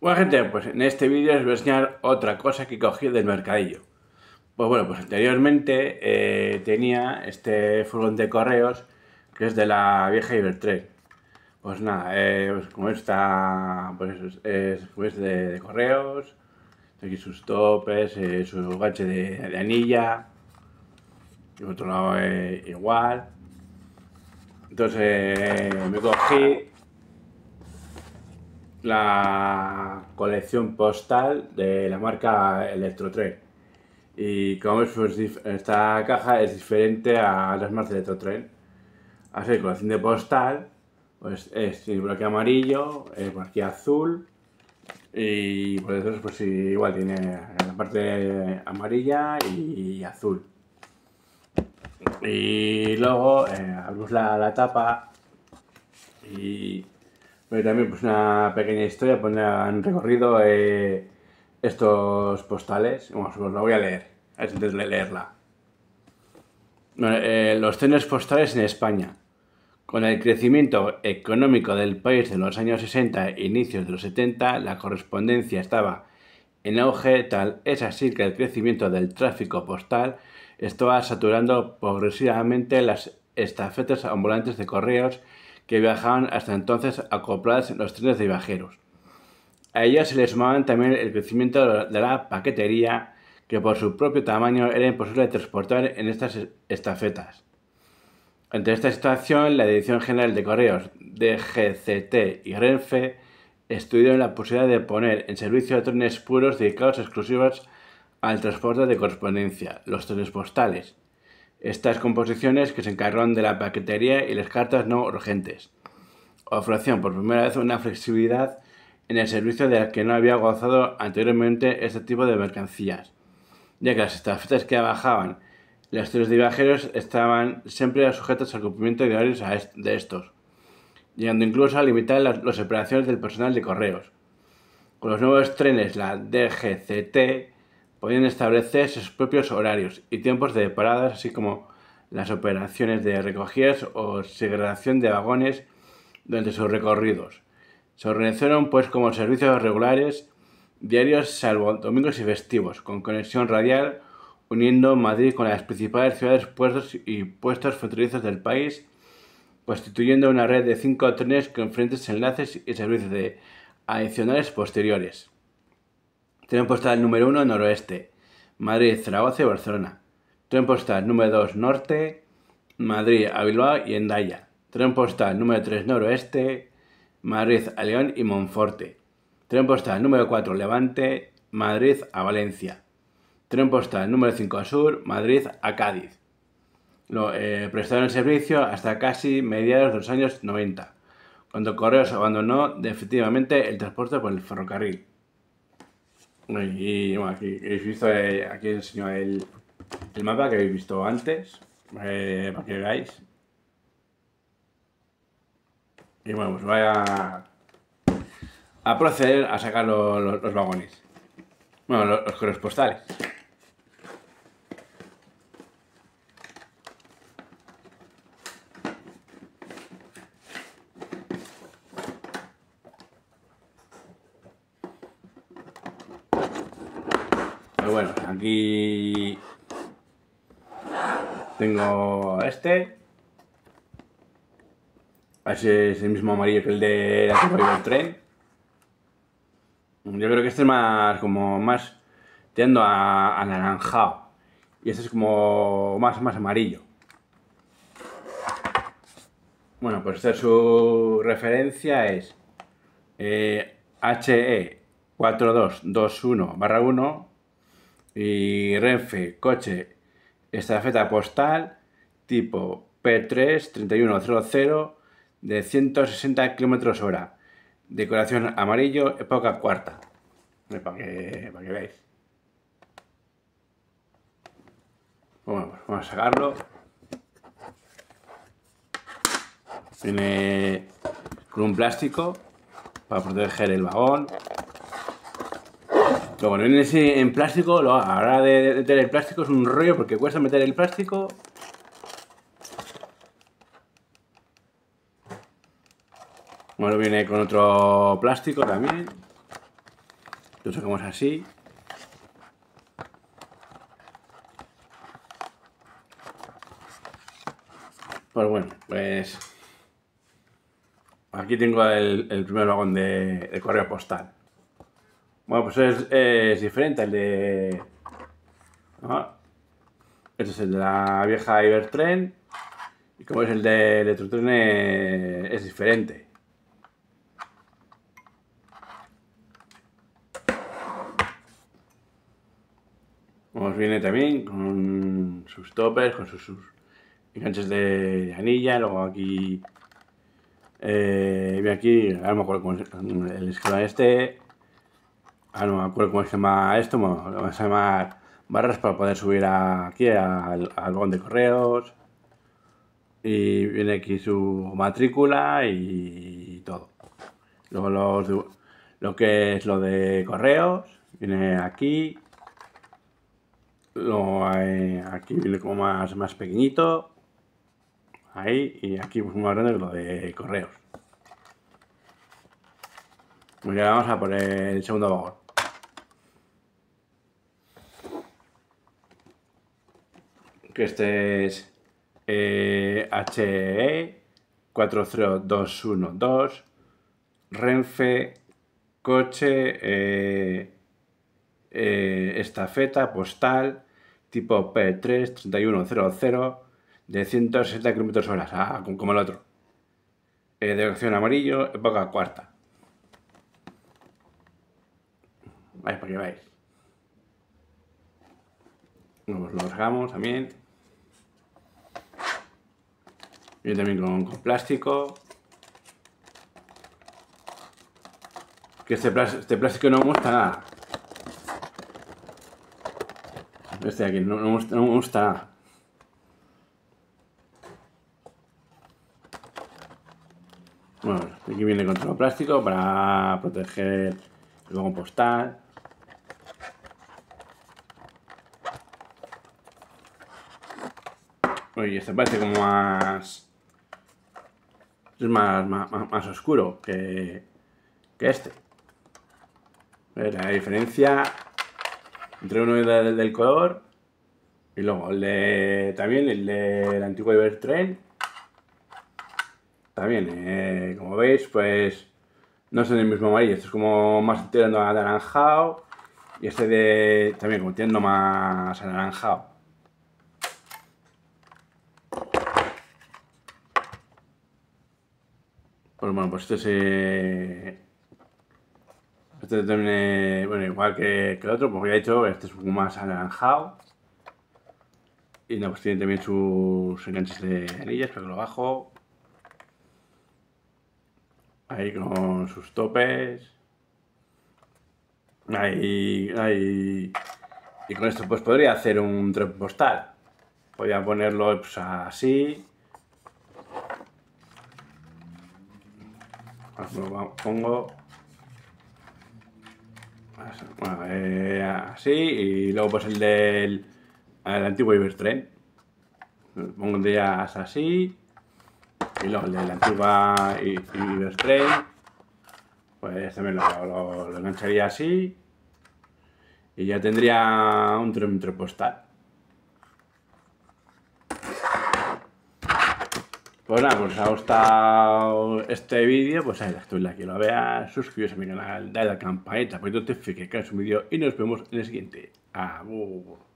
Bueno gente, pues en este vídeo os voy a enseñar otra cosa que cogí del mercadillo. Pues bueno, pues anteriormente eh, tenía este furgón de correos que es de la vieja Iber3 Pues nada, eh, pues como está, pues es, de, correos, aquí sus topes, eh, su gancho de, anilla, y otro lado igual. Entonces me cogí la colección postal de la marca Electrotren. Y como veis pues, esta caja es diferente a las marcas de Electrotren. Así que colección de postal, pues es el bloque amarillo, el bloque azul y por eso pues igual tiene la parte amarilla y azul. Y luego eh, abrimos la, la tapa y también pues, una pequeña historia, poner pues, han recorrido eh, estos postales. Vamos, pues lo voy a leer, a de leerla. Eh, los trenes postales en España. Con el crecimiento económico del país de los años 60 e inicios de los 70, la correspondencia estaba en auge, tal es así que el crecimiento del tráfico postal estaba saturando progresivamente las estafetas ambulantes de correos que viajaban hasta entonces acopladas en los trenes de viajeros. A ellas se les sumaban también el crecimiento de la paquetería, que por su propio tamaño era imposible transportar en estas estafetas. Ante esta situación, la Dirección General de Correos, DGCT y Renfe estudiaron la posibilidad de poner en servicio trenes puros dedicados exclusivos al transporte de correspondencia, los trenes postales, estas composiciones que se encargaron de la paquetería y las cartas no urgentes ofrecían por primera vez una flexibilidad en el servicio de la que no había gozado anteriormente este tipo de mercancías, ya que las estafetas que bajaban los tres de viajeros estaban siempre sujetas al cumplimiento de horarios de estos, llegando incluso a limitar las operaciones del personal de correos. Con los nuevos trenes, la DGCT, podían establecer sus propios horarios y tiempos de paradas, así como las operaciones de recogidas o segregación de vagones durante sus recorridos. Se organizaron pues como servicios regulares diarios salvo domingos y festivos, con conexión radial uniendo Madrid con las principales ciudades, puestos y puestos fronterizos del país, constituyendo una red de cinco trenes con diferentes enlaces y servicios de adicionales posteriores. Tren postal número 1 noroeste, Madrid, Zaragoza y Barcelona. Tren postal número 2 norte, Madrid a Bilbao y Endaya. Tren postal número 3 noroeste, Madrid a León y Monforte. Tren postal número 4 levante, Madrid a Valencia. Tren postal número 5 sur, Madrid a Cádiz. Lo, eh, prestaron el servicio hasta casi mediados de los años 90, cuando Correos abandonó definitivamente el transporte por el ferrocarril. Y bueno, aquí habéis visto, eh, aquí enseño el, el, mapa que habéis visto antes, eh, para que veáis. Y bueno, pues voy a, a proceder a sacar los vagones. Bueno, los, los postales. bueno, aquí tengo este. ese es el mismo amarillo que el de la tren. Yo creo que este es más como más tiendo a, a Y este es como más, más amarillo. Bueno, pues esta es su referencia es eh, HE4221 1 y Renfe, coche, estafeta postal tipo P3-3100 de 160 km hora. Decoración amarillo, época cuarta. Eh, para que, veáis. Pues vamos a sacarlo. tiene con un plástico para proteger el vagón bueno, viene en plástico, ahora de meter el plástico es un rollo porque cuesta meter el plástico. Bueno, viene con otro plástico también. Lo sacamos así. Pues bueno, pues aquí tengo el, primer vagón de correo postal. Bueno, pues es, diferente el de... Este es el de la vieja Ibertren. Y como es el de Electrotren eh, es, diferente. Os viene también con sus toppers, con sus, sus enganches de, anilla, luego aquí, eh, aquí, a lo mejor con el esquema este, Ah, no me acuerdo cómo se llama esto, lo vamos a llamar barras para poder subir aquí al, al de correos. Y viene aquí su matrícula y todo. Luego los, lo que es lo de correos, viene aquí. Luego aquí viene como más, más pequeñito. Ahí y aquí pues, más grande lo de correos. Pues vamos a poner el segundo vagón. Que este es HE eh, 40212 Renfe coche eh, eh, estafeta postal tipo P3 3100 de 160 km h ah, como el otro. de dirección amarillo, época cuarta. para que veáis Nos lo también. y también con, plástico. Que este, este, plástico no me gusta nada. Este de aquí no, me gusta nada. Bueno, aquí viene con el plástico para proteger el compostal. Oye, este parece como más... Es más, más, oscuro que, que este. La diferencia entre uno del, color y luego el de, también el del antiguo Ibertrain. También, eh, como veis, pues no son el mismo amarillo. Este es como más tirando anaranjado. Y este de, también como tirando más anaranjado. Pues bueno, pues este se... Este también, bueno, igual que, el otro, porque ya he dicho, este es un poco más anaranjado. Y no, pues tiene también sus enganches de anillas, pero que lo bajo. Ahí con sus topes. Ahí, ahí. Y con esto pues podría hacer un tren postal. Podría ponerlo pues, así. pongo eh, así y luego pues el del antiguo Ibertren. Lo pongo de así y luego el de la antigua Ibertren. Pues también lo, lo engancharía así y ya tendría un tren postal. Pues nada, pues os ha gustado este vídeo, pues ahí estoy like que lo veas, suscribiros a mi canal, dale a la campanita, pues notifique que es un vídeo y nos vemos en el siguiente. ¡Abu!